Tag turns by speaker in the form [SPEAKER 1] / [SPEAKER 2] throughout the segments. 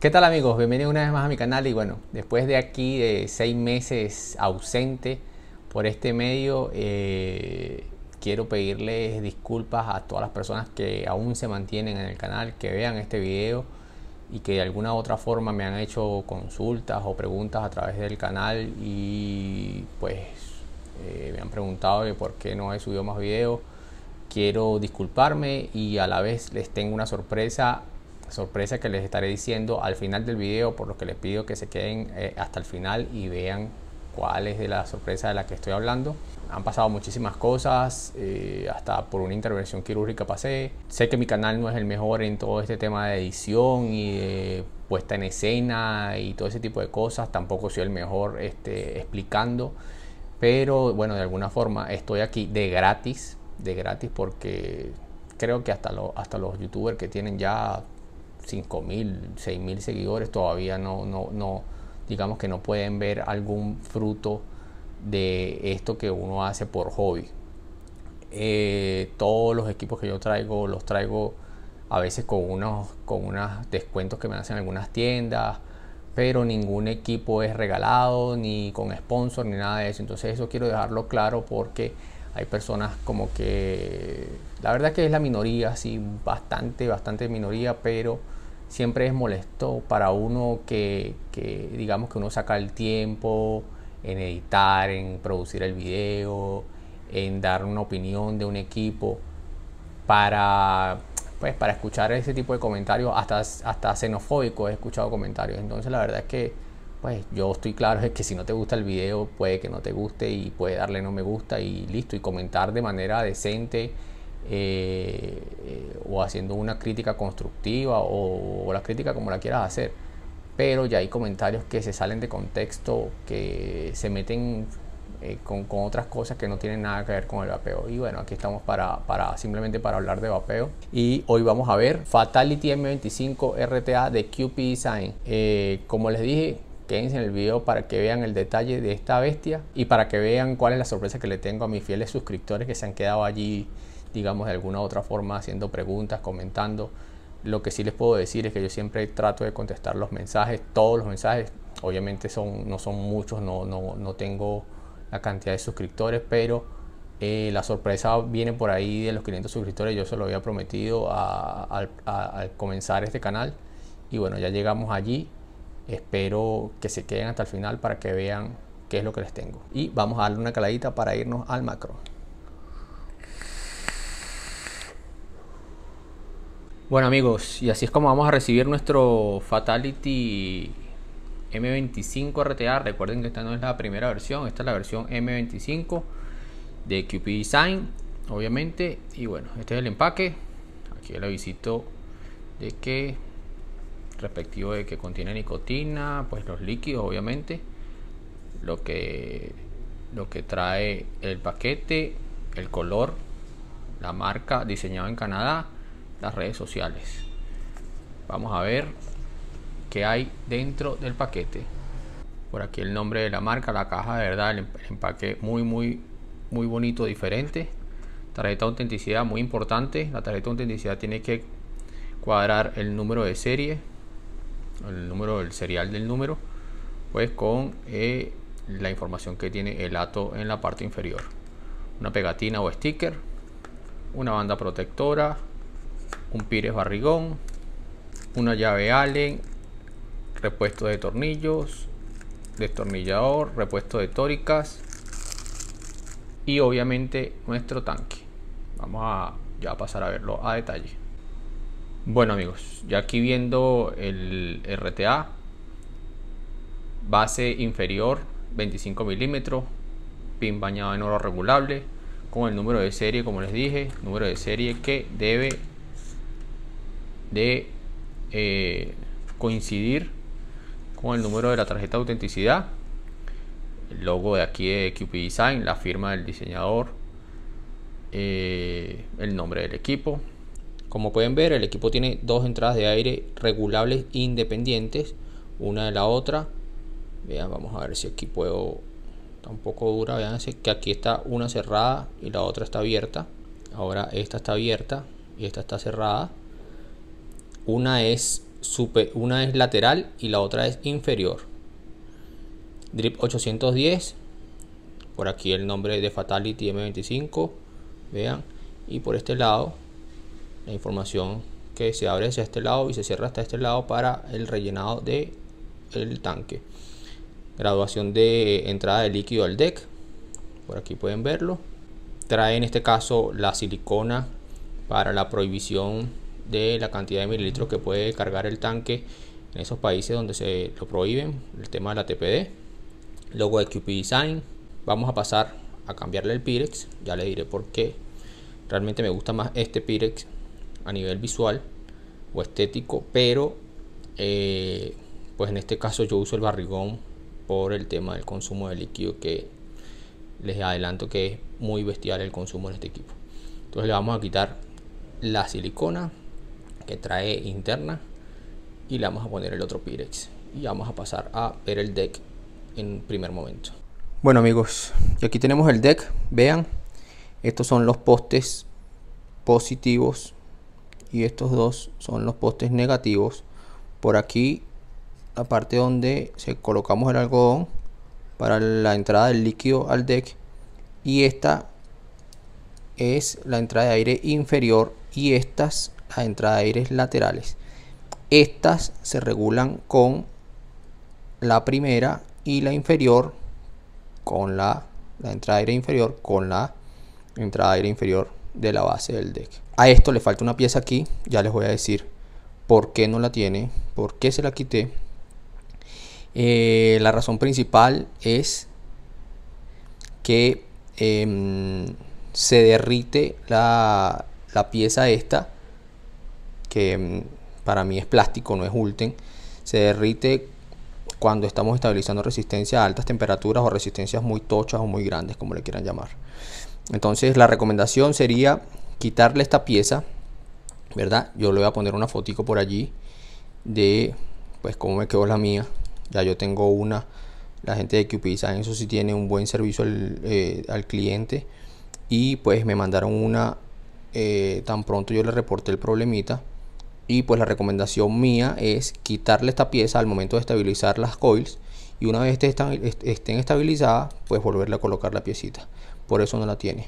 [SPEAKER 1] ¿Qué tal amigos? Bienvenidos una vez más a mi canal y bueno, después de aquí de seis meses ausente por este medio, eh, quiero pedirles disculpas a todas las personas que aún se mantienen en el canal, que vean este video y que de alguna u otra forma me han hecho consultas o preguntas a través del canal y pues eh, me han preguntado de por qué no he subido más videos. Quiero disculparme y a la vez les tengo una sorpresa sorpresa que les estaré diciendo al final del video, por lo que les pido que se queden eh, hasta el final y vean cuál es de la sorpresa de la que estoy hablando. Han pasado muchísimas cosas, eh, hasta por una intervención quirúrgica pasé. Sé que mi canal no es el mejor en todo este tema de edición y puesta en escena y todo ese tipo de cosas. Tampoco soy el mejor este, explicando. Pero bueno, de alguna forma estoy aquí de gratis, de gratis porque creo que hasta, hasta los youtubers que tienen ya ...cinco mil, ...seis mil seguidores, todavía no, no, no, digamos que no pueden ver algún fruto de esto que uno hace por hobby. Eh, todos los equipos que yo traigo los traigo a veces con unos, con unos descuentos que me hacen algunas tiendas, pero ningún equipo es regalado, ni con sponsor, ni nada de eso. Entonces eso quiero dejarlo claro porque hay personas como que, la verdad que es la minoría, sí, bastante, bastante minoría, pero siempre es molesto para uno que, digamos que uno saca el tiempo en editar, en producir el video, en dar una opinión de un equipo para pues para escuchar ese tipo de comentarios hasta hasta xenofóbicos he escuchado comentarios entonces la verdad es que pues yo estoy claro es que si no te gusta el video puede que no te guste y puede darle no me gusta y listo y comentar de manera decente eh, o haciendo una crítica constructiva o, la crítica como la quieras hacer. Pero ya hay comentarios que se salen de contexto, que se meten eh, con, otras cosas que no tienen nada que ver con el vapeo. Y bueno, aquí estamos para, para simplemente para hablar de vapeo. Y hoy vamos a ver Fatality M25 RTA de QP Design. Eh, como les dije, quédense en el video para que vean el detalle de esta bestia y para que vean cuál es la sorpresa que le tengo a mis fieles suscriptores que se han quedado allí digamos, de alguna u otra forma haciendo preguntas, comentando. Lo que sí les puedo decir es que yo siempre trato de contestar los mensajes, todos los mensajes. Obviamente son, no son muchos, no, tengo la cantidad de suscriptores, pero eh, la sorpresa viene por ahí de los 500 suscriptores. Yo se lo había prometido al comenzar este canal. Y bueno, ya llegamos allí. Espero que se queden hasta el final para que vean qué es lo que les tengo. Y vamos a darle una caladita para irnos al macro. Bueno amigos, y así es como vamos a recibir nuestro Fatality M25 RTA. Recuerden que esta no es la primera versión, esta es la versión M25 de QP Design, obviamente. Y bueno, este es el empaque. Aquí el avisito de que respectivo de que contiene nicotina, pues los líquidos obviamente, lo que lo que trae el paquete, el color, la marca diseñado en Canadá las redes sociales. Vamos a ver qué hay dentro del paquete. Por aquí el nombre de la marca, la caja de verdad, em-, el empaque muy, muy, muy bonito, diferente. Tarjeta de autenticidad muy importante. La tarjeta de autenticidad tiene que cuadrar el número de serie, el número, el serial del número, pues con eh, la información que tiene el ato en la parte inferior. Una pegatina o sticker, una banda protectora, un pires barrigón, una llave Allen, repuesto de tornillos, destornillador, repuesto de tóricas y obviamente nuestro tanque. Vamos a ya pasar a verlo a detalle. Bueno amigos, ya aquí viendo el RTA, base inferior 25 milímetros, pin bañado en oro regulable, con el número de serie como les dije, número de serie que debe de eh, coincidir con el número de la tarjeta de autenticidad, el logo de aquí de QP Design, la firma del diseñador, eh, el nombre del equipo. Como pueden ver, el equipo tiene dos entradas de aire regulables e independientes, una de la otra. Vean, vamos a ver si aquí puedo. está un poco dura, vean que aquí está una cerrada y la otra está abierta. Ahora esta está abierta y esta está cerrada una es, una es lateral y la otra es inferior. Drip 810. Por aquí el nombre de Fatality M25. Vean. Y por este lado, la información que se abre hacia este lado y se cierra hasta este lado para el rellenado del el tanque. Graduación de entrada de líquido al deck. Por aquí pueden verlo. Trae en este caso la silicona para la prohibición de la cantidad de mililitros que puede cargar el tanque en esos países donde se lo prohíben, el tema de la TPD, luego de QP Design, vamos a pasar a cambiarle el Pirex, ya le diré por qué, realmente me gusta más este Pirex a nivel visual o estético, pero eh, pues en este caso yo uso el barrigón por el tema del consumo de líquido que les adelanto que es muy bestial el consumo en este equipo entonces le vamos a quitar la silicona trae interna y le vamos a poner el otro pirex y vamos a pasar a ver el deck en primer momento bueno amigos y aquí tenemos el deck vean estos son los postes positivos y estos dos son los postes negativos por aquí la parte donde se colocamos el algodón para la entrada del líquido al deck y esta es la entrada de aire inferior y estas a entrada de aires laterales. Estas se regulan con la primera y la inferior con la, entrada de aire inferior con la entrada de aire inferior de la base del deck. A esto le falta una pieza aquí, ya les voy a decir por qué no la tiene, por qué se la quité. Eh, la razón principal es que em, se derrite la, la pieza esta que mm, para mí es plástico, no es ulten, se derrite cuando estamos estabilizando resistencia a altas temperaturas o resistencias muy tochas o muy grandes, como le quieran llamar. Entonces la recomendación sería quitarle esta pieza, ¿verdad? Yo le voy a poner una fotico por allí de pues cómo me quedó la mía. Ya yo tengo una, la gente de QP eso sí tiene un buen servicio al, eh, cliente. Y pues me mandaron una, eh, tan pronto yo le reporté el problemita, y pues la recomendación mía es quitarle esta pieza al momento de estabilizar las coils y una vez estén estabilizadas pues volverle a colocar la piecita por eso no la tiene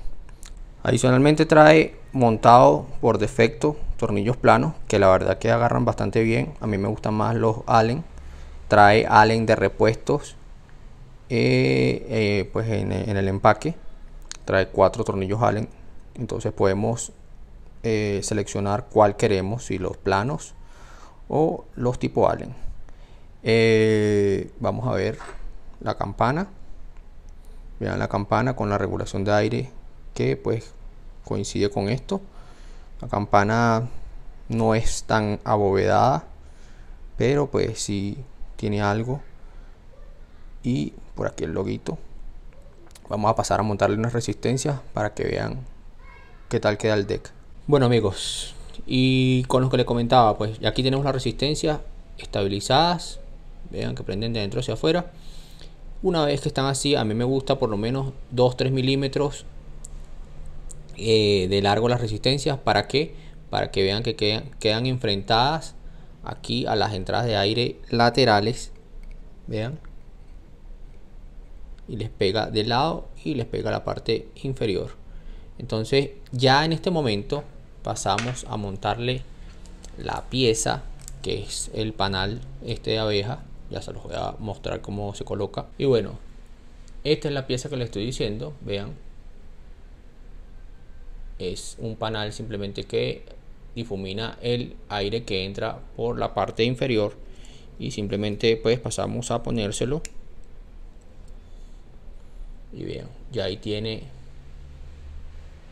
[SPEAKER 1] adicionalmente trae montado por defecto tornillos planos que la verdad que agarran bastante bien a mí me gustan más los allen trae allen de repuestos eh, eh, pues en el empaque trae cuatro tornillos allen entonces podemos eh, seleccionar cuál queremos, si los planos o los tipo Allen. Eh, vamos a ver la campana. Vean la campana con la regulación de aire que pues coincide con esto. La campana no es tan abovedada, pero pues si tiene algo. Y por aquí el loguito. Vamos a pasar a montarle unas resistencias para que vean qué tal queda el deck. Bueno amigos, y con lo que les comentaba, pues aquí tenemos las resistencias estabilizadas, vean que prenden de adentro hacia afuera. Una vez que están así, a mí me gusta por lo menos 2-3 milímetros eh, de largo las resistencias. ¿Para qué? Para que vean que quedan, quedan enfrentadas aquí a las entradas de aire laterales. Vean. Y les pega de lado y les pega la parte inferior. Entonces ya en este momento pasamos a montarle la pieza que es el panal este de abeja. Ya se los voy a mostrar cómo se coloca. Y bueno, esta es la pieza que le estoy diciendo. Vean. Es un panal simplemente que difumina el aire que entra por la parte inferior. Y simplemente pues pasamos a ponérselo. Y vean, ya ahí tiene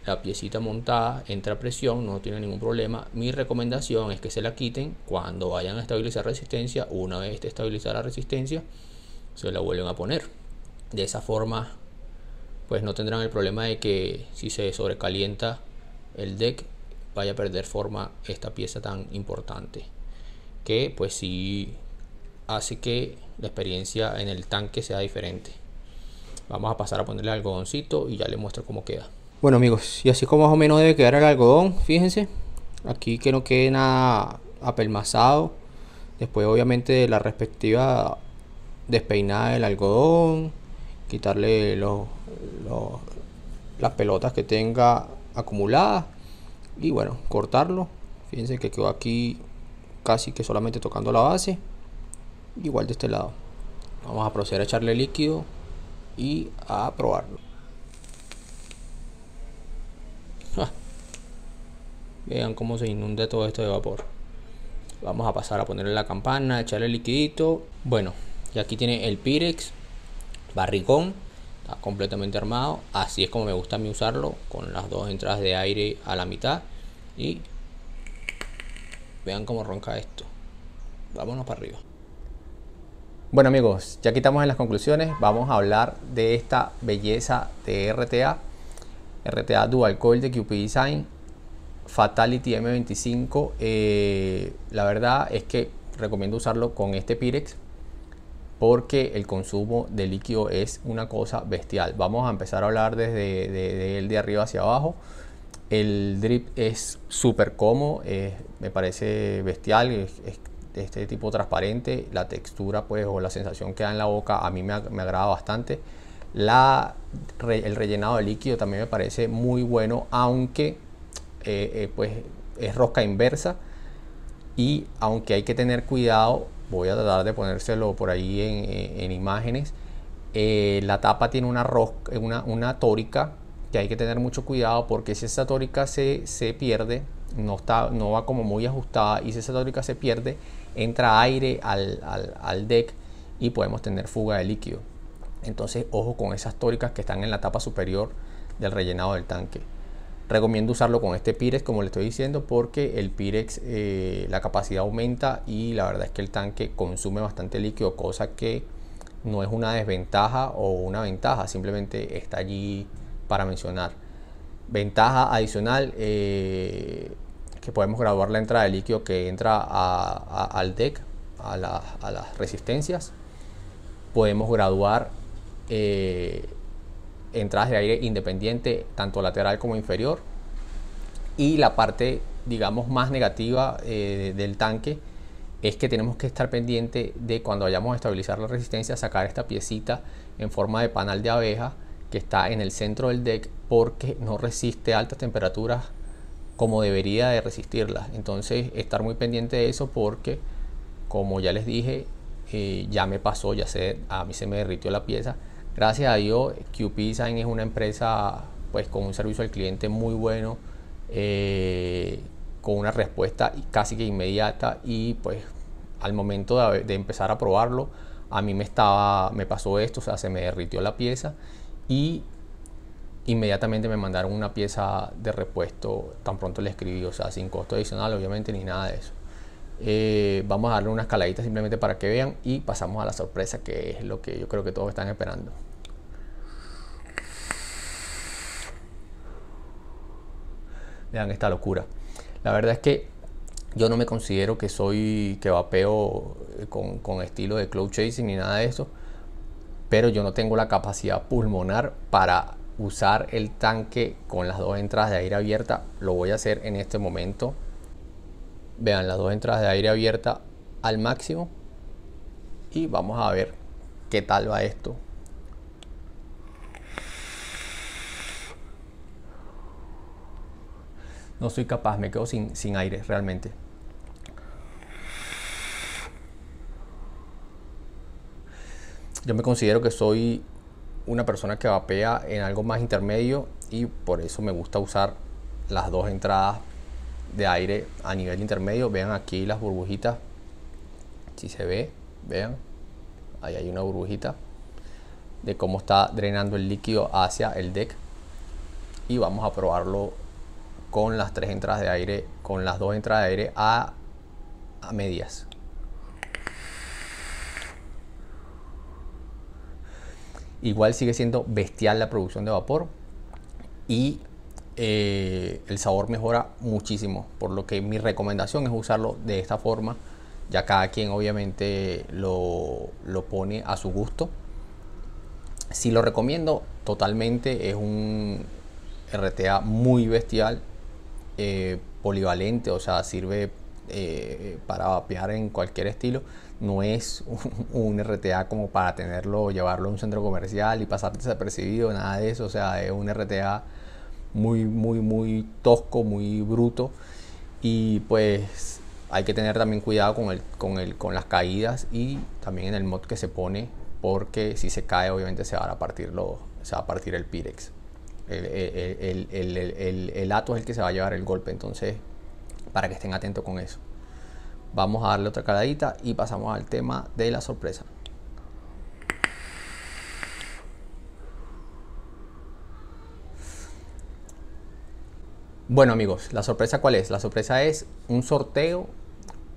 [SPEAKER 1] la piecita montada, entra presión, no tiene ningún problema. Mi recomendación es que se la quiten cuando vayan a estabilizar resistencia. Una vez esté estabilizada la resistencia, se la vuelven a poner. De esa forma, pues no tendrán el problema de que si se sobrecalienta el deck, vaya a perder forma esta pieza tan importante. Que pues sí hace que la experiencia en el tanque sea diferente. Vamos a pasar a ponerle algodoncito y ya le muestro cómo queda. Bueno amigos, y así como más o menos debe quedar el algodón, fíjense, aquí que no quede nada apelmazado, después obviamente de la respectiva despeinada del algodón, quitarle las pelotas que tenga acumuladas y bueno, cortarlo, fíjense que quedó aquí casi que solamente tocando la base, igual de este lado. Vamos a proceder a echarle líquido y a probarlo. Vean cómo se inunda todo esto de vapor. Vamos a pasar a ponerle la campana, echarle el liquidito. Bueno, y aquí tiene el Pirex, barricón, está completamente armado. Así es como me gusta a mí usarlo, con las dos entradas de aire a la mitad. Y vean cómo ronca esto. Vámonos para arriba. Bueno amigos, ya quitamos en las conclusiones, vamos a hablar de esta belleza de RTA, RTA Dual Coil de QP Design Fatality M25, eh, la verdad es que recomiendo usarlo con este Pirex porque el consumo de líquido es una cosa bestial. Vamos a empezar a hablar desde el de él de arriba hacia abajo. El drip es súper cómodo, me parece bestial, es, de este tipo transparente, la textura pues o la sensación que da en la boca a mí me, agrada bastante. el rellenado de líquido también me parece muy bueno, aunque eh, eh, pues es rosca inversa y aunque hay que tener cuidado, voy a tratar de ponérselo por ahí en, imágenes, eh, la tapa tiene una, rosca, una, tórica que hay que tener mucho cuidado porque si esa tórica se, pierde, no, está, no va como muy ajustada y si esa tórica se pierde, entra aire al, al deck y podemos tener fuga de líquido. Entonces, ojo con esas tóricas que están en la tapa superior del rellenado del tanque. Recomiendo usarlo con este Pirex, como le estoy diciendo, porque el Pirex eh, la capacidad aumenta y la verdad es que el tanque consume bastante líquido, cosa que no es una desventaja o una ventaja, simplemente está allí para mencionar. Ventaja adicional eh, que podemos graduar la entrada de líquido que entra al deck, a, las resistencias. Podemos graduar eh, entradas de aire independiente, tanto lateral como inferior. Y la parte, digamos, más negativa eh, del tanque es que tenemos que estar pendiente de cuando vayamos a estabilizar la resistencia, sacar esta piecita en forma de panal de abeja que está en el centro del deck porque no resiste altas temperaturas como debería de resistirlas. Entonces, estar muy pendiente de eso porque, como ya les dije, eh, ya me pasó, ya sé, a mí se me derritió la pieza Gracias a Dios, QP Design es una empresa pues, con un servicio al cliente muy bueno, eh, con una respuesta casi que inmediata y pues al momento de, empezar a probarlo, a mí me, estaba, me pasó esto, o sea, se me derritió la pieza y inmediatamente me mandaron una pieza de repuesto, tan pronto le escribí, o sea, sin costo adicional, obviamente, ni nada de eso. Eh, vamos a darle unas caladitas simplemente para que vean y pasamos a la sorpresa, que es lo que yo creo que todos están esperando. vean esta locura. La verdad es que yo no me considero que soy que vapeo eh, con, con estilo de cloud chasing ni nada de eso, pero yo no tengo la capacidad pulmonar para usar el tanque con las dos entradas de aire abierta. Lo voy a hacer en este momento. Vean las dos entradas de aire abierta al máximo y vamos a ver qué tal va esto no soy capaz, me quedo sin, sin aire realmente. Yo me considero que soy una persona que vapea en algo más intermedio y por eso me gusta usar las dos entradas de aire a nivel intermedio. Vean aquí las burbujitas. Si se ve, vean. Ahí hay una burbujita de cómo está drenando el líquido hacia el deck. Y vamos a probarlo con las tres entradas de aire, con las dos entradas de aire a, medias. Igual sigue siendo bestial la producción de vapor y eh, el sabor mejora muchísimo, por lo que mi recomendación es usarlo de esta forma, ya cada quien obviamente lo, lo pone a su gusto. Si lo recomiendo totalmente, es un RTA muy bestial, eh, polivalente, o sea, sirve eh, para vapear en cualquier estilo. No es un, RTA como para tenerlo, llevarlo a un centro comercial y pasar desapercibido, nada de eso. O sea, es un RTA muy, muy, muy tosco, muy bruto. Y pues hay que tener también cuidado con, el, con, el, con las caídas y también en el mod que se pone, porque si se cae, obviamente se va a partir, se va a partir el Pirex. El, el, es el que se va a llevar el golpe, entonces para que estén atentos con eso. Vamos a darle otra caladita y pasamos al tema de la sorpresa. Bueno amigos, la sorpresa cuál es? La sorpresa es un sorteo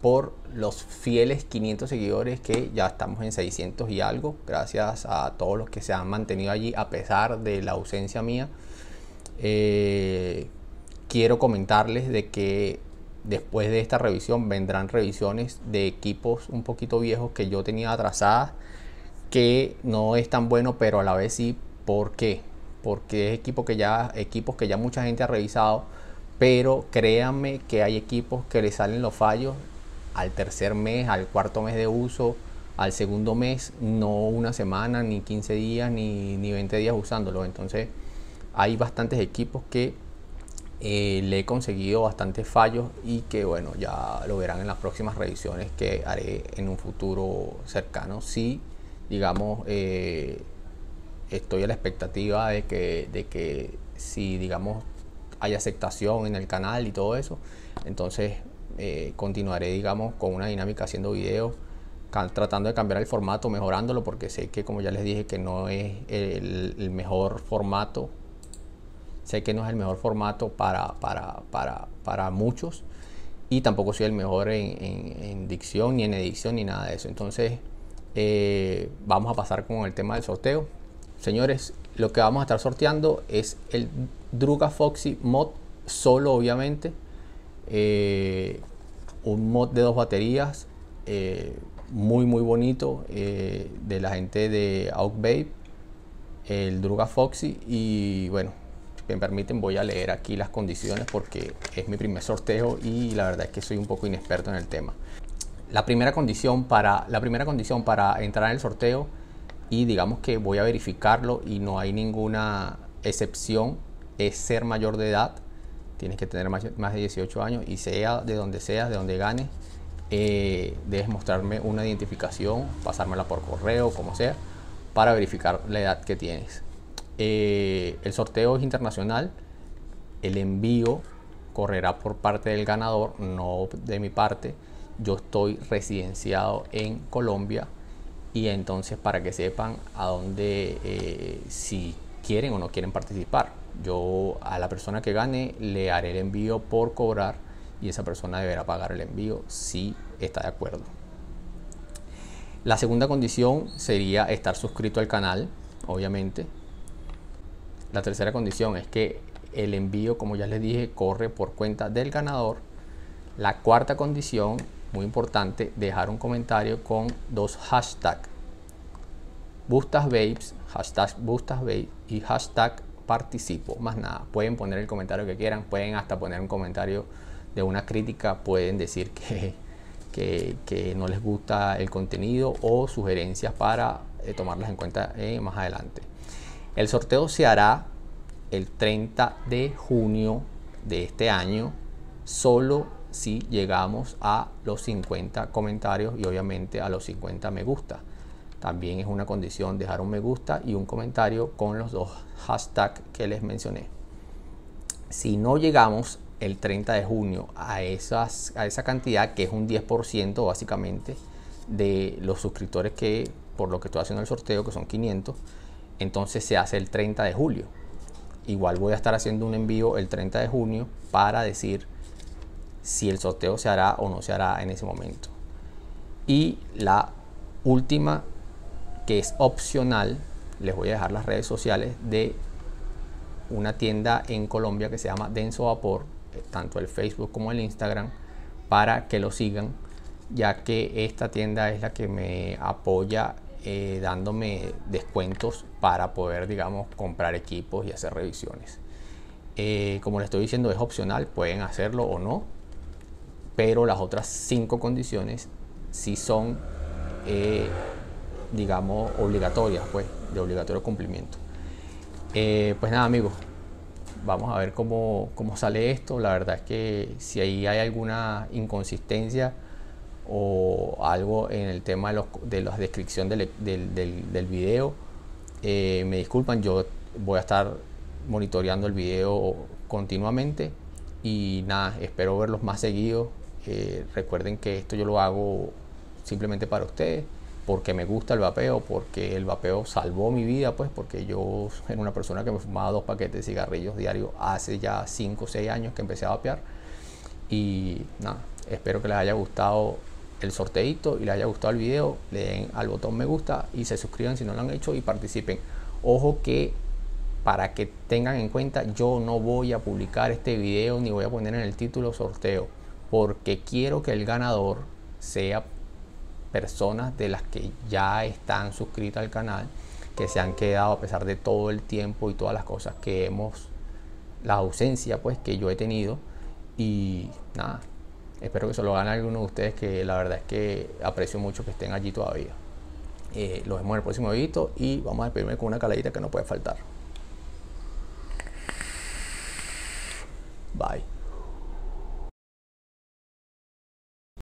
[SPEAKER 1] por los fieles 500 seguidores que ya estamos en 600 y algo, gracias a todos los que se han mantenido allí a pesar de la ausencia mía. Eh, quiero comentarles de que después de esta revisión vendrán revisiones de equipos un poquito viejos que yo tenía atrasadas, que no es tan bueno, pero a la vez sí, ¿por qué? Porque es equipo que ya, equipos que ya mucha gente ha revisado, pero créanme que hay equipos que le salen los fallos al tercer mes, al cuarto mes de uso, al segundo mes, no una semana, ni 15 días, ni, 20 días usándolo. Entonces hay bastantes equipos que eh, le he conseguido bastantes fallos y que bueno, ya lo verán en las próximas revisiones que haré en un futuro cercano. Si digamos, eh, estoy a la expectativa de que, de que si digamos hay aceptación en el canal y todo eso, entonces eh, continuaré, digamos, con una dinámica haciendo videos, tratando de cambiar el formato, mejorándolo, porque sé que, como ya les dije, que no es el, mejor formato. Sé que no es el mejor formato para, para, para, para muchos y tampoco soy el mejor en, dicción, ni en edición, ni nada de eso. Entonces, eh, vamos a pasar con el tema del sorteo. Señores, lo que vamos a estar sorteando es el Druga Foxy Mod solo, obviamente. Eh, un mod de dos baterías eh, muy muy bonito eh, de la gente de Outbabe, el Druga Foxy y bueno, si me permiten voy a leer aquí las condiciones porque es mi primer sorteo y la verdad es que soy un poco inexperto en el tema. La primera condición para, la primera condición para entrar en el sorteo y digamos que voy a verificarlo y no hay ninguna excepción es ser mayor de edad tienes que tener más, de 18 años y sea de donde seas, de donde ganes, eh, debes mostrarme una identificación, pasármela por correo, como sea, para verificar la edad que tienes. Eh, el sorteo es internacional, el envío correrá por parte del ganador, no de mi parte. Yo estoy residenciado en Colombia y entonces para que sepan a dónde, eh, si quieren o no quieren participar. Yo a la persona que gane le haré el envío por cobrar y esa persona deberá pagar el envío si está de acuerdo. La segunda condición sería estar suscrito al canal, obviamente. La tercera condición es que el envío, como ya les dije, corre por cuenta del ganador. La cuarta condición, muy importante, dejar un comentario con dos hashtags. Bustas hashtag y hashtag participo, más nada. Pueden poner el comentario que quieran, pueden hasta poner un comentario de una crítica, pueden decir que, que, no les gusta el contenido o sugerencias para eh, tomarlas en cuenta eh, más adelante. El sorteo se hará el 30 de junio de este año, solo si llegamos a los 50 comentarios y obviamente a los 50 me gusta. También es una condición dejar un me gusta y un comentario con los dos hashtags que les mencioné. Si no llegamos el 30 de junio a, esas, a esa cantidad, que es un 10% básicamente de los suscriptores que por lo que estoy haciendo el sorteo, que son 500, entonces se hace el 30 de julio. Igual voy a estar haciendo un envío el 30 de junio para decir si el sorteo se hará o no se hará en ese momento. Y la última que es opcional, les voy a dejar las redes sociales de una tienda en Colombia que se llama Denso Vapor, eh, tanto el Facebook como el Instagram, para que lo sigan, ya que esta tienda es la que me apoya eh, dándome descuentos para poder, digamos, comprar equipos y hacer revisiones. Eh, como les estoy diciendo, es opcional, pueden hacerlo o no, pero las otras cinco condiciones si son digamos, obligatorias, pues, de obligatorio cumplimiento. Eh, pues nada, amigos, vamos a ver cómo, sale esto. La verdad es que si ahí hay alguna inconsistencia o algo en el tema de, la descripción del, vídeo video, eh, me disculpan, yo voy a estar monitoreando el video continuamente y nada, espero verlos más seguidos. Eh, recuerden que esto yo lo hago simplemente para ustedes porque me gusta el vapeo, porque el vapeo salvó mi vida, pues porque yo era una persona que me fumaba dos paquetes de cigarrillos diarios hace ya 5 o 6 años que empecé a vapear. Y nada, espero que les haya gustado el sorteito y les haya gustado el video. Le den al botón me gusta y se suscriban si no lo han hecho y participen. Ojo que para que tengan en cuenta, yo no voy a publicar este video ni voy a poner en el título sorteo, porque quiero que el ganador sea personas de las que ya están suscritas al canal, que se han quedado a pesar de todo el tiempo y todas las cosas que hemos, la ausencia pues que yo he tenido. Y nada, espero que se lo gane alguno de ustedes que la verdad es que aprecio mucho que estén allí todavía. Eh, los vemos en el próximo video y vamos a despedirme con una caladita que no puede faltar. Bye.